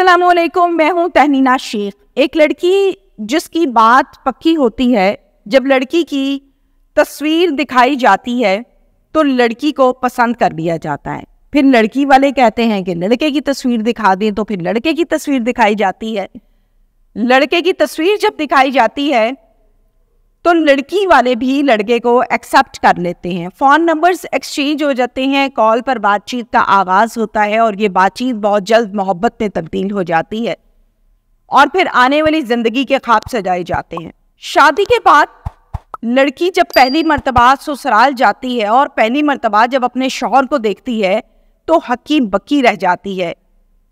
असलकुम मैं हूं तहनीना शेख एक लड़की जिसकी बात पक्की होती है जब लड़की की तस्वीर दिखाई जाती है तो लड़की को पसंद कर लिया जाता है फिर लड़की वाले कहते हैं कि लड़के की तस्वीर दिखा दें तो फिर लड़के की तस्वीर दिखाई जाती है लड़के की तस्वीर जब दिखाई जाती है तो लड़की वाले भी लड़के को एक्सेप्ट कर लेते हैं फ़ोन नंबर्स एक्सचेंज हो जाते हैं कॉल पर बातचीत का आगाज़ होता है और ये बातचीत बहुत जल्द मोहब्बत में तब्दील हो जाती है और फिर आने वाली ज़िंदगी के ख्वाब सजाए जाते हैं शादी के बाद लड़की जब पहली मरतबा ससुराल जाती है और पहली मरतबा जब अपने शोहर को देखती है तो हकीम बकी रह जाती है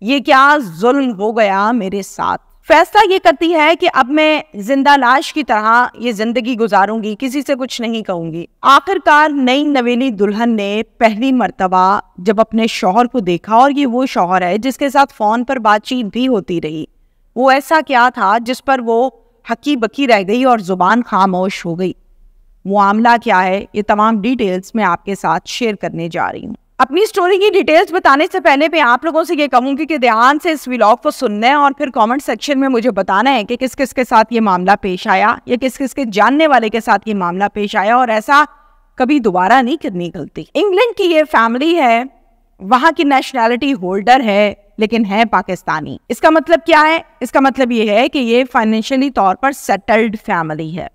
ये क्या जुल्म हो गया मेरे साथ फैसला ये करती है कि अब मैं जिंदा लाश की तरह ये जिंदगी गुजारूंगी किसी से कुछ नहीं कहूंगी आखिरकार नई नवेली दुल्हन ने पहली मर्तबा जब अपने शोहर को देखा और ये वो शोहर है जिसके साथ फोन पर बातचीत भी होती रही वो ऐसा क्या था जिस पर वो हकी बकी रह गई और ज़ुबान खामोश हो गई मामला क्या है ये तमाम डिटेल्स मैं आपके साथ शेयर करने जा रही हूँ अपनी स्टोरी की डिटेल्स बताने से पहले मैं आप लोगों से ये कहूंगी कि ध्यान से इस व्लॉग को सुनना है और फिर कमेंट सेक्शन में मुझे बताना है कि किस किस के साथ ये मामला पेश आया या किस किस के जानने वाले के साथ ये मामला पेश आया और ऐसा कभी दोबारा नहीं करनी गलती इंग्लैंड की ये फैमिली है वहां की नेशनैलिटी होल्डर है लेकिन है पाकिस्तानी इसका मतलब क्या है इसका मतलब ये है कि ये फाइनेंशियली तौर पर सेटल्ड फैमिली है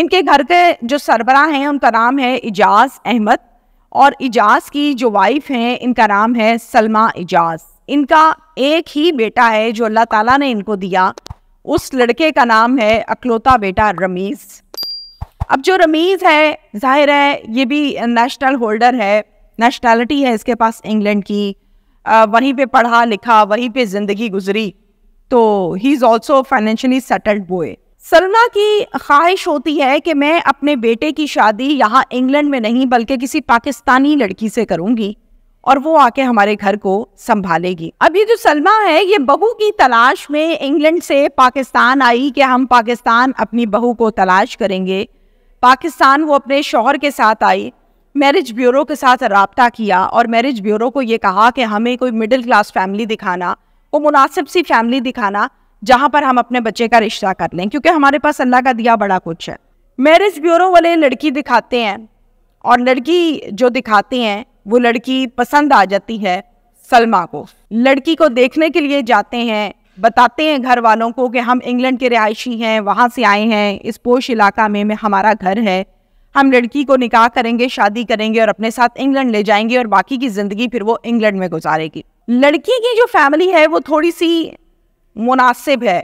इनके घर के जो सरबरा हैं उनका नाम है इजाज अहमद और इजाज की जो वाइफ हैं इनका नाम है सलमा इजाज इनका एक ही बेटा है जो अल्लाह ताला ने इनको दिया उस लड़के का नाम है अकलौता बेटा रमीज़ अब जो रमीज़ है जाहिर है ये भी नेशनल होल्डर है नेशनैलिटी है इसके पास इंग्लैंड की वहीं पे पढ़ा लिखा वहीं पे ज़िंदगी गुजरी तो he is also financially settled boy सरना की ख्वाहिश होती है कि मैं अपने बेटे की शादी यहाँ इंग्लैंड में नहीं बल्कि किसी पाकिस्तानी लड़की से करूँगी और वो आके हमारे घर को संभालेगी अब ये जो सलमा है ये बहू की तलाश में इंग्लैंड से पाकिस्तान आई कि हम पाकिस्तान अपनी बहू को तलाश करेंगे पाकिस्तान वो अपने शोहर के साथ आई मैरिज ब्यूरो के साथ रबता किया और मैरिज ब्यूरो को ये कहा कि हमें कोई मिडिल क्लास फैमिली दिखाना को मुनासिब सी फैमिली दिखाना जहाँ पर हम अपने बच्चे का रिश्ता कर लें क्योंकि हमारे पास अल्लाह का दिया बड़ा कुछ है मैरिज ब्यूरो वाले लड़की दिखाते हैं और लड़की जो दिखाते हैं वो लड़की पसंद आ जाती है सलमा को लड़की को देखने के लिए जाते हैं बताते हैं घर वालों को कि हम इंग्लैंड के रिहायशी हैं वहाँ से आए हैं इस पोश इलाका में, में हमारा घर है हम लड़की को निकाह करेंगे शादी करेंगे और अपने साथ इंग्लैंड ले जाएंगे और बाकी की ज़िंदगी फिर वो इंग्लैंड में गुजारेगी लड़की की जो फैमिली है वो थोड़ी सी मुनासिब है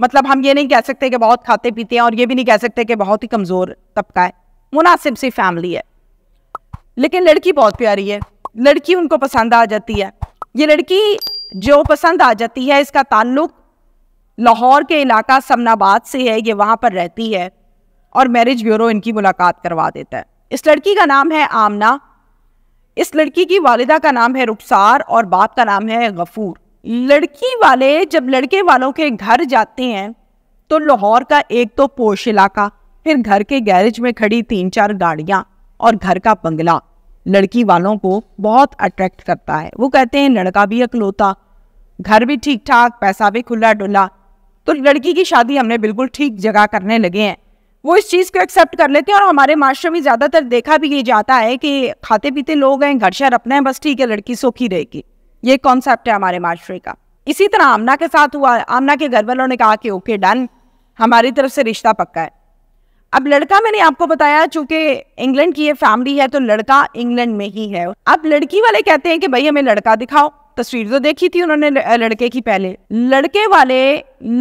मतलब हम ये नहीं कह सकते कि बहुत खाते पीते हैं और ये भी नहीं कह सकते कि बहुत ही कमज़ोर तबका है मुनासिब सी फैमिली है लेकिन लड़की बहुत प्यारी है लड़की उनको पसंद आ जाती है ये लड़की जो पसंद आ जाती है इसका ताल्लुक लाहौर के इलाका समनाबाद से है ये वहाँ पर रहती है और मैरिज ब्यूरो इनकी मुलाकात करवा देता है इस लड़की का नाम है आमना इस लड़की की वालिदा का नाम है रुखसार और बाप का नाम है गफूर लड़की वाले जब लड़के वालों के घर जाते हैं तो लाहौर का एक तो पोश इलाका फिर घर के गैरेज में खड़ी तीन चार गाड़ियां और घर का बंगला लड़की वालों को बहुत अट्रैक्ट करता है वो कहते हैं लड़का भी अकलौता घर भी ठीक ठाक पैसा भी खुला डुला तो लड़की की शादी हमने बिल्कुल ठीक जगह करने लगे हैं वो इस चीज़ को एक्सेप्ट कर लेते हैं और हमारे माशरे में ज़्यादातर देखा भी ये जाता है कि खाते पीते लोग हैं घर शहर अपना है बस ठीक है लड़की सोखी रहेगी ये कॉन्सेप्ट है हमारे माशरे का इसी तरह आमना के साथ हुआ आमना के घर वालों ने कहा कि ओके डन हमारी तरफ से रिश्ता पक्का है अब लड़का मैंने आपको बताया चूंकि इंग्लैंड की ये फैमिली है तो लड़का इंग्लैंड में ही है अब लड़की वाले कहते हैं कि भाई हमें लड़का दिखाओ तस्वीर तो देखी थी उन्होंने लड़के की पहले लड़के वाले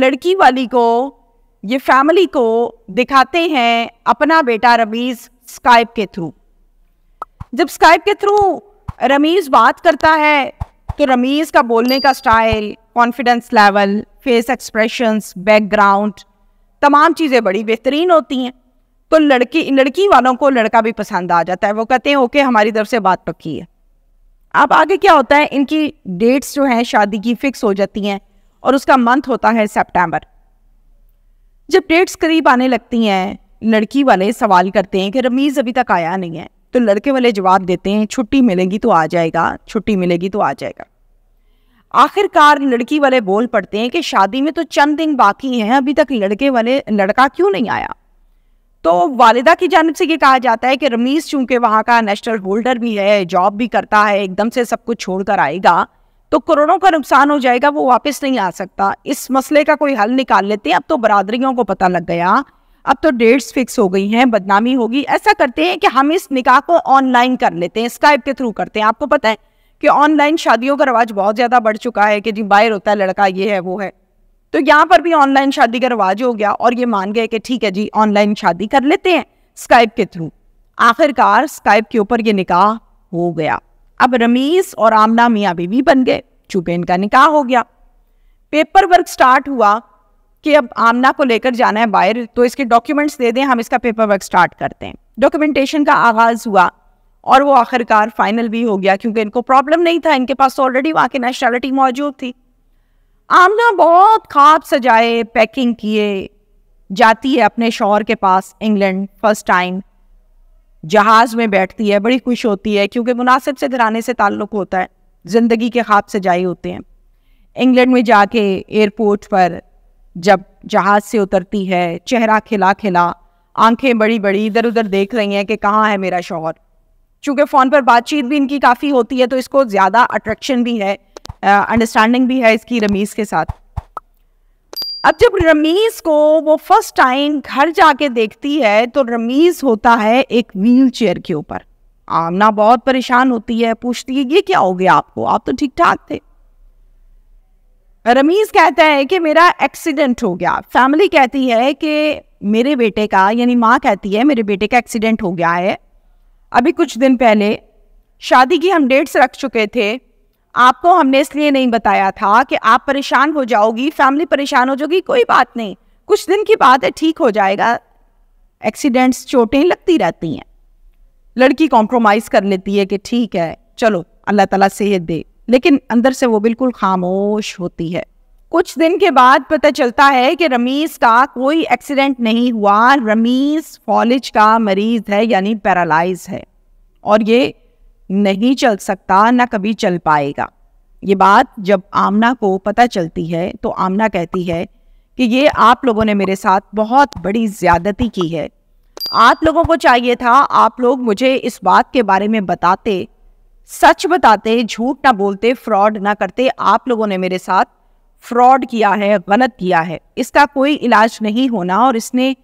लड़की वाली को ये फैमिली को दिखाते हैं अपना बेटा रमीज स्काइप के थ्रू जब स्काइप के थ्रू रमीज बात करता है तो रमीज का बोलने का style confidence level face expressions background तमाम चीज़ें बड़ी बेहतरीन होती हैं तो लड़की लड़की वालों को लड़का भी पसंद आ जाता है वो कहते हैं ओके हमारी तरफ से बात पक्की है अब आगे क्या होता है इनकी डेट्स जो हैं शादी की फिक्स हो जाती हैं और उसका मंथ होता है सितंबर जब डेट्स करीब आने लगती हैं लड़की वाले सवाल करते हैं कि रमीज़ अभी तक आया नहीं है तो लड़के वाले जवाब देते हैं छुट्टी मिलेगी तो आ जाएगा छुट्टी मिलेगी तो आ जाएगा आखिरकार लड़की वाले बोल पड़ते हैं कि शादी में तो चंद दिन बाकी हैं अभी तक लड़के वाले लड़का क्यों नहीं आया तो वालिदा की जानब से ये कहा जाता है कि रमीज़ चूंकि वहाँ का नेशनल होल्डर भी है जॉब भी करता है एकदम से सब कुछ छोड़ कर आएगा तो करोड़ों का नुकसान हो जाएगा वो वापस नहीं आ सकता इस मसले का कोई हल निकाल लेते हैं अब तो बरादरियों को पता लग गया अब तो डेट्स फिक्स हो गई हैं बदनामी होगी ऐसा करते हैं कि हम इस निकाह को ऑनलाइन कर लेते हैं स्काइप के थ्रू करते हैं आपको पता है कि ऑनलाइन शादियों का रिवाज बहुत ज़्यादा बढ़ चुका है कि जी बाहर होता है लड़का ये है वो है तो यहाँ पर भी ऑनलाइन शादी का रिवाज हो गया और ये मान गए कि ठीक है जी ऑनलाइन शादी कर लेते हैं स्काइप के थ्रू आखिरकार स्काइप के ऊपर ये निकाह हो गया अब रमीज और आमना मियाँ बीवी बन गए चूंकि इनका निकाह हो गया पेपर वर्क स्टार्ट हुआ कि अब आमना को लेकर जाना है बाहर तो इसके डॉक्यूमेंट्स दे दें हम इसका पेपर वर्क स्टार्ट करते हैं डॉक्यूमेंटेशन का आगाज़ हुआ और वो आखिरकार फाइनल भी हो गया क्योंकि इनको प्रॉब्लम नहीं था इनके पास ऑलरेडी वहाँ की नेशनैलिटी मौजूद थी आमना बहुत खाब सजाए पैकिंग किए जाती है अपने शोहर के पास इंग्लैंड फर्स्ट टाइम जहाज़ में बैठती है बड़ी खुश होती है क्योंकि मुनासिब से घराने से ताल्लुक़ होता है ज़िंदगी के खाब सजाए होते हैं इंग्लैंड में जाके एयरपोर्ट पर जब जहाज से उतरती है चेहरा खिला खिला आंखें बड़ी बड़ी इधर उधर देख रही हैं कि कहाँ है मेरा शोहर चूंकि फ़ोन पर बातचीत भी इनकी काफ़ी होती है तो इसको ज़्यादा अट्रैक्शन भी है अंडरस्टैंडिंग भी है इसकी रमीज़ के साथ अब जब रमीज़ को वो फर्स्ट टाइम घर जाके देखती है तो रमीज़ होता है एक व्हील चेयर के ऊपर आमना बहुत परेशान होती है पूछती है ये क्या हो गया आपको आप तो ठीक ठाक थे रमीज कहता है कि मेरा एक्सीडेंट हो गया फैमिली कहती है कि मेरे बेटे का यानी माँ कहती है मेरे बेटे का एक्सीडेंट हो गया है अभी कुछ दिन पहले शादी की हम डेट्स रख चुके थे आपको हमने इसलिए नहीं बताया था कि आप परेशान हो जाओगी फैमिली परेशान हो जाओगी कोई बात नहीं कुछ दिन की बात है ठीक हो जाएगा एक्सीडेंट्स चोटें लगती रहती हैं लड़की कॉम्प्रोमाइज़ कर लेती है कि ठीक है चलो अल्लाह ताला सेहत दे लेकिन अंदर से वो बिल्कुल खामोश होती है कुछ दिन के बाद पता चलता है कि रमीज का कोई एक्सीडेंट नहीं हुआ रमीज फॉलिज का मरीज है यानी पैरालाइज है और ये नहीं चल सकता ना कभी चल पाएगा ये बात जब आमना को पता चलती है तो आमना कहती है कि ये आप लोगों ने मेरे साथ बहुत बड़ी ज़्यादती की है आप लोगों को चाहिए था आप लोग मुझे इस बात के बारे में बताते सच बताते झूठ ना बोलते फ्रॉड ना करते आप लोगों ने मेरे साथ फ्रॉड किया है गलत किया है इसका कोई इलाज नहीं होना और इसने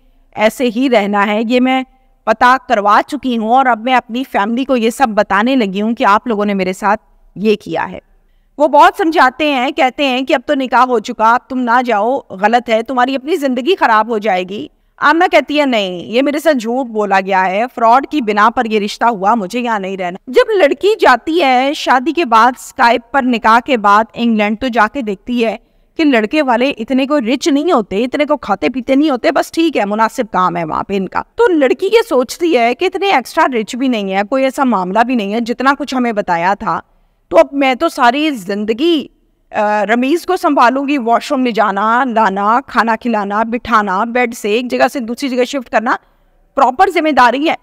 ऐसे ही रहना है ये मैं पता करवा चुकी हूँ और अब मैं अपनी फैमिली को ये सब बताने लगी हूँ कि आप लोगों ने मेरे साथ ये किया है वो बहुत समझाते हैं कहते हैं कि अब तो निकाह हो चुका अब तुम ना जाओ गलत है तुम्हारी अपनी ज़िंदगी ख़राब हो जाएगी आमना कहती है नहीं ये मेरे साथ झूठ बोला गया है फ्रॉड की बिना पर ये रिश्ता हुआ मुझे यहाँ नहीं रहना जब लड़की जाती है शादी के बाद स्काइप पर निकाह के बाद इंग्लैंड तो जाके देखती है कि लड़के वाले इतने को रिच नहीं होते इतने को खाते पीते नहीं होते बस ठीक है मुनासिब काम है वहाँ पे इनका तो लड़की ये सोचती है कि इतने एक्स्ट्रा रिच भी नहीं है कोई ऐसा मामला भी नहीं है जितना कुछ हमें बताया था तो अब मैं तो सारी जिंदगी रमीज़ को संभालूंगी वॉशरूम में जाना लाना खाना खिलाना बिठाना बेड से एक जगह से दूसरी जगह शिफ्ट करना प्रॉपर जिम्मेदारी है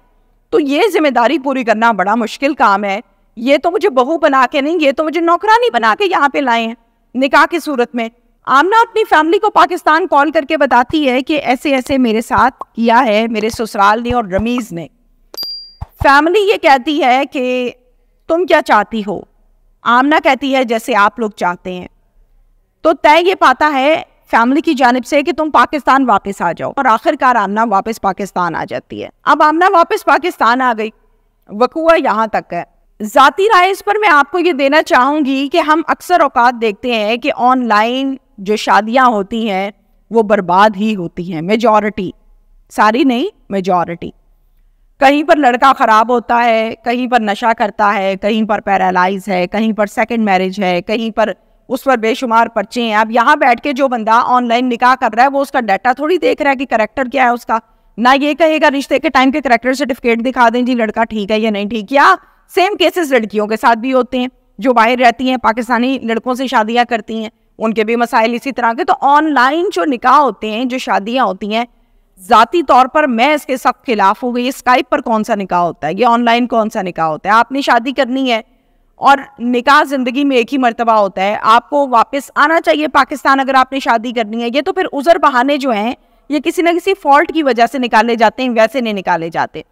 तो ये जिम्मेदारी पूरी करना बड़ा मुश्किल काम है ये तो मुझे बहू बना के नहीं ये तो मुझे नौकरानी बना के यहाँ पे लाए हैं निकाह की सूरत में आमना अपनी फैमिली को पाकिस्तान कॉल करके बताती है कि ऐसे ऐसे मेरे साथ किया है मेरे ससुराल ने और रमीज़ ने फैमिली ये कहती है कि तुम क्या चाहती हो आमना कहती है जैसे आप लोग चाहते हैं तो तय ये पाता है फैमिली की जानब से कि तुम पाकिस्तान वापस आ जाओ और आखिरकार आमना वापस पाकिस्तान आ जाती है अब आमना वापस पाकिस्तान आ गई वकूआ यहाँ तक है जाति राय इस पर मैं आपको ये देना चाहूंगी कि हम अक्सर औकात देखते हैं कि ऑनलाइन जो शादियां होती हैं वो बर्बाद ही होती हैं मेजॉरिटी सारी नहीं मेजॉरिटी कहीं पर लड़का ख़राब होता है कहीं पर नशा करता है कहीं पर पैरालाइज है कहीं पर सेकंड मैरिज है कहीं पर उस पर बेशुमार पर्चे हैं अब यहाँ बैठ के जो बंदा ऑनलाइन निकाह कर रहा है वो उसका डाटा थोड़ी देख रहा है कि करेक्टर क्या है उसका ना ये कहेगा रिश्ते के टाइम के करेक्टर सर्टिफिकेट दिखा दें जी लड़का ठीक है या नहीं ठीक या सेम केसेस लड़कियों के साथ भी होते हैं जो बाहर रहती हैं पाकिस्तानी लड़कों से शादियाँ करती हैं उनके भी मसाइल इसी तरह के तो ऑनलाइन जो निकाह होते हैं जो शादियाँ होती हैं जाती तौर पर मैं इसके सख्त खिलाफ हूँ ये स्काइप पर कौन सा निकाह होता है ये ऑनलाइन कौन सा निकाह होता है आपने शादी करनी है और निकाह जिंदगी में एक ही मरतबा होता है आपको वापस आना चाहिए पाकिस्तान अगर आपने शादी करनी है ये तो फिर उजर बहाने जो हैं ये किसी ना किसी फॉल्ट की वजह से निकाले जाते हैं वैसे नहीं निकाले जाते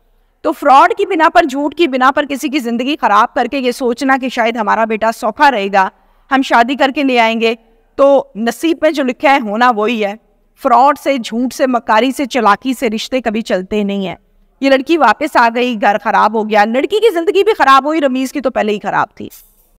तो फ्रॉड की बिना पर झूठ की बिना पर किसी की ज़िंदगी ख़राब करके ये सोचना कि शायद हमारा बेटा सौखा रहेगा हम शादी करके ले आएंगे तो नसीब में जो लिखा है होना वही है फ्रॉड से झूठ से मकारी से चलाकी से रिश्ते कभी चलते नहीं है ये लड़की वापस आ गई घर खराब हो गया लड़की की जिंदगी भी खराब हुई रमीज की तो पहले ही खराब थी